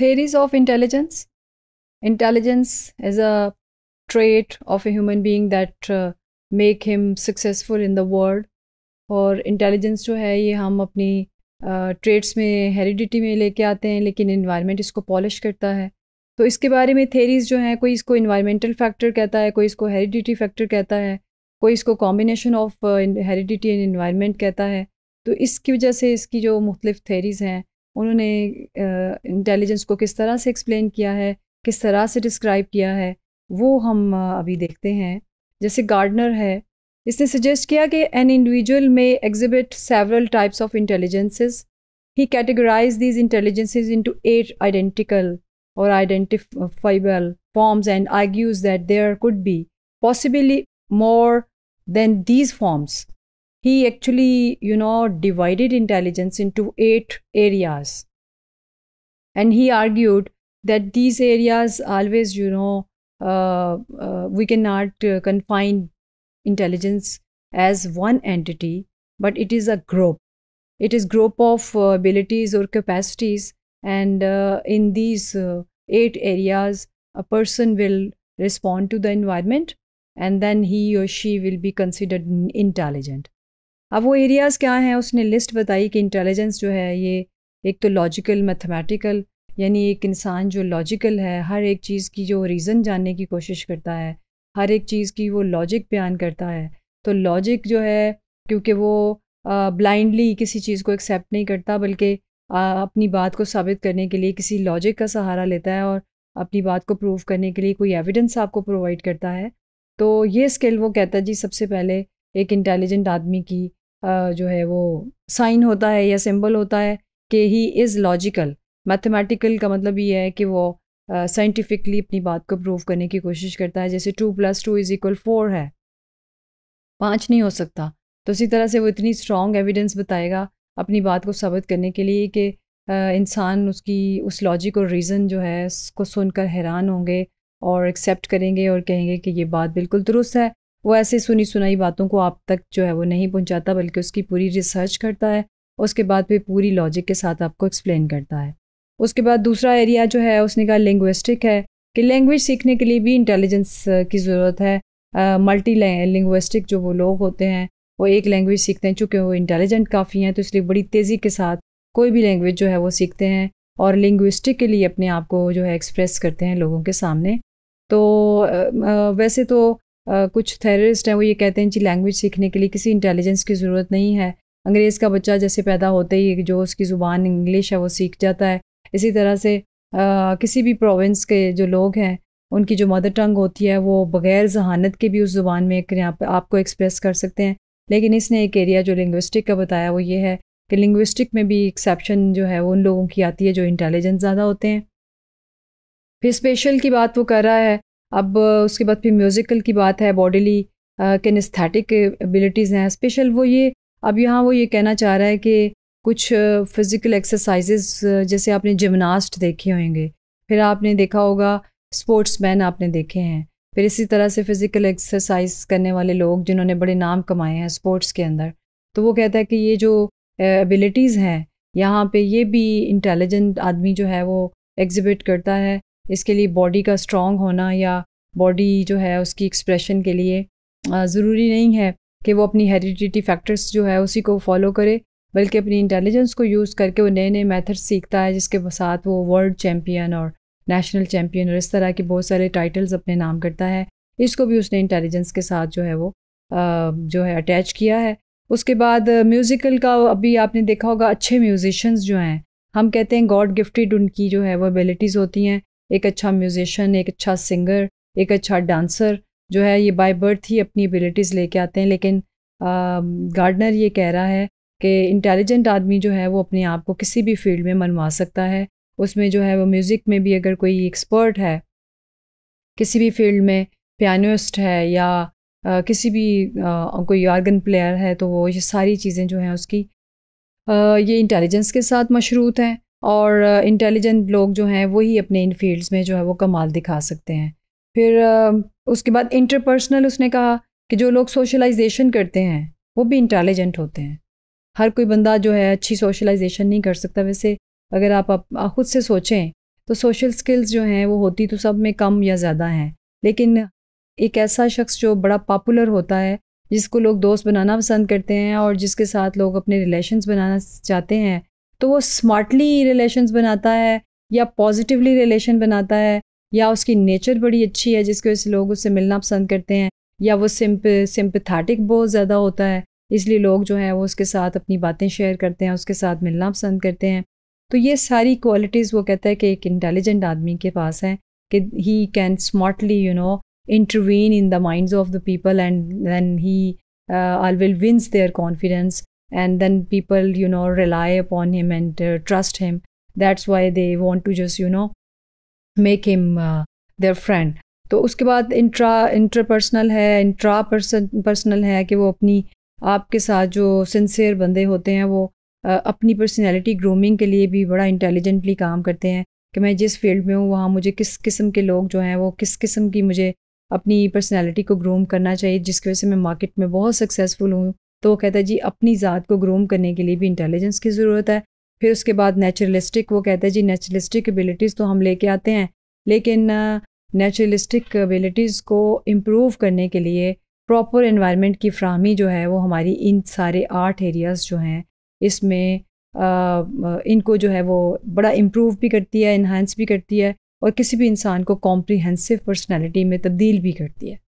Theories of intelligence intelligence as a trait of a human being that make him successful in the world और intelligence जो है ये हम अपनी trades uh, में हेरिडिटी में लेके आते हैं लेकिन इन्वायरमेंट इसको पॉलिश करता है तो इसके बारे में थेरीज जो हैं कोई इसको इन्वायरमेंटल फैक्टर कहता है कोई इसको हेरिडिटी फैक्टर कहता है कोई इसको combination of heredity and environment कहता है तो इसकी वजह से इसकी जो मुख्तलिफ थेरीज़ हैं उन्होंने इंटेलिजेंस को किस तरह से एक्सप्लेन किया है किस तरह से डिस्क्राइब किया है वो हम अभी देखते हैं जैसे गार्डनर है इसने सजेस्ट किया कि an individual may exhibit several types of intelligences he categorise these intelligences into eight identical और identifiable forms and argues that there could be possibly more than these forms he actually, you know, divided intelligence into eight areas. And he argued that these areas always, you know, uh, uh, we cannot uh, confine intelligence as one entity, but it is a group. It is group of uh, abilities or capacities, and uh, in these uh, eight areas, a person will respond to the environment, and then he or she will be considered intelligent. अब वो areas क्या हैं उसने list बताई कि intelligence जो है ये एक तो लॉजिकल मैथमेटिकल यानी एक इंसान जो लॉजिकल है हर एक चीज़ की जो रीज़न जानने की कोशिश करता है हर एक चीज़ की वो लॉजिक बयान करता है तो लॉजिक जो है क्योंकि वो ब्लाइंडली किसी चीज़ को एक्सेप्ट नहीं करता बल्कि अपनी बात को साबित करने के लिए किसी लॉजिक का सहारा लेता है और अपनी बात को प्रूव करने के लिए कोई एविडेंस आपको प्रोवाइड करता है तो ये स्किल वो कहता है जी सबसे पहले एक इंटेलिजेंट आदमी की जो है वो साइन होता है या सिंबल होता है कि ही इज़ लॉजिकल मैथमेटिकल का मतलब ये है कि वो साइंटिफिकली अपनी बात को प्रूव करने की कोशिश करता है जैसे two plus two is equal four है पाँच नहीं हो सकता तो इसी तरह से वो इतनी स्ट्रॉन्ग एविडेंस बताएगा अपनी बात को साबित करने के लिए कि इंसान उसकी उस लॉजिक और रीज़न जो है उसको सुनकर हैरान होंगे और एक्सेप्ट करेंगे और कहेंगे कि ये बात बिल्कुल दुरुस्त है वो ऐसी सुनी सुनाई बातों को आप तक जो है वो नहीं पहुंचाता बल्कि उसकी पूरी रिसर्च करता है उसके बाद फिर पूरी लॉजिक के साथ आपको एक्सप्लेन करता है उसके बाद दूसरा एरिया जो है उसने कहा लिंग्विस्टिक है कि लैंग्वेज सीखने के लिए भी इंटेलिजेंस की ज़रूरत है मल्टी लिंग्विस्टिक जो वो लोग होते हैं वो एक लैंग्वेज सीखते हैं चूँकि वो इंटेलिजेंट काफ़ी हैं तो इसलिए बड़ी तेज़ी के साथ कोई भी लैंग्वेज जो है वो सीखते हैं और लिंग्विस्टिक के लिए अपने आप को जो है एक्सप्रेस करते हैं लोगों के सामने तो वैसे तो कुछ थेरिस्ट हैं वो ये कहते हैं जी लैंग्वेज सीखने के लिए किसी इंटेलिजेंस की ज़रूरत नहीं है अंग्रेज़ का बच्चा जैसे पैदा होते ही जो उसकी ज़ुबान इंग्लिश है वो सीख जाता है इसी तरह से आ, किसी भी प्रोविंस के जो लोग हैं उनकी जो मदर टंग होती है वो बग़ैर जहानत के भी उस ज़ुबान में एक आप, आपको एक्सप्रेस कर सकते हैं लेकिन इसने एक एरिया जो लिंग्विस्टिक का बताया वो ये है कि लिंग्विस्टिक में भी एक्सेप्शन जो है वो उन लोगों की आती है जो इंटेलिजेंस ज़्यादा होते हैं फिर स्पेशल की बात वो कर रहा है अब उसके बाद फिर म्यूज़िकल की बात है बॉडीली किनेस्थेटिक एबिलिटीज़ हैं स्पेशल वो ये अब यहाँ वो ये कहना चाह रहा है कि कुछ फिज़िकल एक्सरसाइज़ जैसे आपने जिमनास्ट देखे होंगे फिर आपने देखा होगा स्पोर्ट्समैन आपने देखे हैं फिर इसी तरह से फ़िज़िकल एक्सरसाइज करने वाले लोग जिन्होंने बड़े नाम कमाए हैं स्पोर्ट्स के अंदर तो वो कहता है कि ये जो एबिलिटीज़ हैं यहाँ पे ये भी इंटेलिजेंट आदमी जो है वो एग्जिबिट करता है इसके लिए बॉडी का स्ट्रॉन्ग होना या बॉडी जो है उसकी एक्सप्रेशन के लिए ज़रूरी नहीं है कि वो अपनी हेरिडिटी फैक्टर्स जो है उसी को फॉलो करे बल्कि अपनी इंटेलिजेंस को यूज़ करके वो नए नए मेथड्स सीखता है जिसके साथ वो वर्ल्ड चैम्पियन और नेशनल चैम्पियन और इस तरह के बहुत सारे टाइटल्स अपने नाम करता है इसको भी उसने इंटेलिजेंस के साथ जो है वो आ, जो है अटैच किया है उसके बाद म्यूज़िकल का अभी आपने देखा होगा अच्छे म्यूज़िशंस जो हैं हम कहते हैं गॉड गिफ्टेड उनकी जो है वो एबिलिटीज़ होती हैं एक अच्छा म्यूजिशियन एक अच्छा सिंगर एक अच्छा डांसर जो है ये बाय बर्थ ही अपनी एबिलिटीज़ लेके आते हैं लेकिन गार्डनर ये कह रहा है कि इंटेलिजेंट आदमी जो है वो अपने आप को किसी भी फील्ड में मनवा सकता है उसमें जो है वो म्यूज़िक में भी अगर कोई एक्सपर्ट है किसी भी फील्ड में पियानोस्ट है या आ, किसी भी आ, कोई ऑर्गन प्लेयर है तो वो ये सारी चीज़ें जो हैं उसकी आ, ये इंटेलिजेंस के साथ मशरूत हैं और इंटेलिजेंट लोग जो हैं वही अपने इन फील्ड्स में जो है वो कमाल दिखा सकते हैं फिर उसके बाद इंटरपर्सनल उसने कहा कि जो लोग सोशलाइजेशन करते हैं वो भी इंटेलिजेंट होते हैं हर कोई बंदा जो है अच्छी सोशलाइजेशन नहीं कर सकता वैसे अगर आप, खुद से सोचें तो सोशल स्किल्स जो हैं वो होती तो सब में कम या ज़्यादा हैं लेकिन एक ऐसा शख्स जो बड़ा पॉपुलर होता है जिसको लोग दोस्त बनाना पसंद करते हैं और जिसके साथ लोग अपने रिलेशंस बनाना चाहते हैं तो वो स्मार्टली रिलेशन बनाता है या पॉजिटिवली रिलेशन बनाता है या उसकी नेचर बड़ी अच्छी है जिसकी वजह से लोग उससे मिलना पसंद करते हैं या वो सिम्प सिम्पथैटिक बहुत ज़्यादा होता है इसलिए लोग जो हैं वो उसके साथ अपनी बातें शेयर करते हैं उसके साथ मिलना पसंद करते हैं तो ये सारी क्वालिटीज़ वो कहता है कि एक इंटेलिजेंट आदमी के पास हैं कि he can smartly you know intervene in the minds of the people and then he I will wins their confidence and then people you know rely upon him and uh, trust him that's why they want to just you know make him uh, their friend तो उसके बाद intra interpersonal है intra personal है कि वो अपनी आपके साथ जो सिंसियर बंदे होते हैं वो आ, अपनी पर्सनैलिटी ग्रूमिंग के लिए भी बड़ा इंटेलिजेंटली काम करते हैं कि मैं जिस फील्ड में हूँ वहाँ मुझे किस किस्म के लोग जो हैं वो किस किस्म की मुझे अपनी पर्सनैलिटी को ग्रूम करना चाहिए जिसकी वजह से मैं मार्केट में बहुत सक्सेसफुल हूँ तो वो कहता है जी अपनी ज़ात को ग्रूम करने के लिए भी इंटेलिजेंस की ज़रूरत है फिर उसके बाद नेचुरलिस्टिक वो कहता है जी नेचुरलिस्टिक एबिलिटीज़ तो हम लेके आते हैं लेकिन नेचुरलिस्टिक एबिलिटीज़ को इम्प्रूव करने के लिए प्रॉपर इन्वायरमेंट की फ्राहमी जो है वो हमारी इन सारे आर्ट एरियाज़ जो हैं इसमें इनको जो है वो बड़ा इम्प्रूव भी करती है इन्हांस भी करती है और किसी भी इंसान को कॉम्प्रीहेंसिव पर्सनैलिटी में तब्दील भी करती है